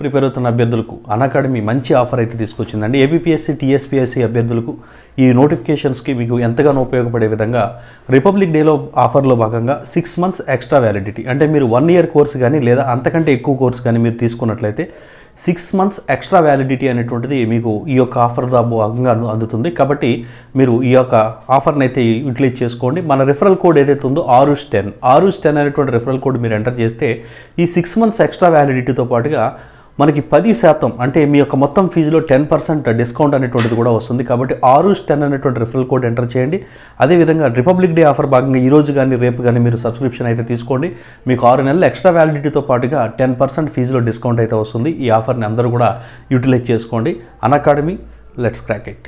prepare అవుతున్న అభ్యర్థులకు academy మంచి ఆఫర్ అయితే తీసుకొచ్చిందండి ఏబిపిఎస్సి టీఎస్పిఎస్సి అభ్యర్థులకు ఈ నోటిఫికేషన్స్కి మీకు ఎంతగానో ఉపయోగపడే విధంగా రిపబ్లిక్ డేలో ఆఫర్లో భాగంగా సిక్స్ మంత్స్ ఎక్స్ట్రా వ్యాలిడిటీ అంటే మీరు వన్ ఇయర్ కోర్స్ కానీ లేదా అంతకంటే ఎక్కువ కోర్స్ కానీ మీరు తీసుకున్నట్లయితే సిక్స్ మంత్స్ ఎక్స్ట్రా వ్యాలిడిటీ అనేటువంటిది మీకు ఈ యొక్క ఆఫర్ భాగంగా అందుతుంది కాబట్టి మీరు ఈ యొక్క ఆఫర్ని అయితే యూటిలైజ్ చేసుకోండి మన రిఫరల్ కోడ్ ఏదైతే ఉందో ఆరుస్ టెన్ ఆరుస్ టెన్ అనేటువంటి రిఫరల్ కోడ్ మీరు ఎంటర్ చేస్తే ఈ సిక్స్ మంత్స్ ఎక్స్ట్రా వ్యాలిడిటీతో పాటుగా మనకి పది శాతం అంటే మీ యొక్క మొత్తం ఫీజులో టెన్ పర్సెంట్ డిస్కౌంట్ అనేటువంటిది కూడా వస్తుంది కాబట్టి ఆరు టెన్ అనేటువంటి రిఫరల్ కోడ్ ఎంటర్ చేయండి అదేవిధంగా రిపబ్లిక్ డే ఆఫర్ భాగంగా ఈరోజు కానీ రేపు కానీ మీరు సబ్స్క్రిప్షన్ అయితే తీసుకోండి మీకు ఆరు నెలల ఎక్స్ట్రా వ్యాలిడిటీతో పాటుగా టెన్ పర్సెంట్ ఫీజులో డిస్కౌంట్ అయితే వస్తుంది ఈ ఆఫర్ని అందరూ కూడా యూటిలైజ్ చేసుకోండి Unacademy let's crack it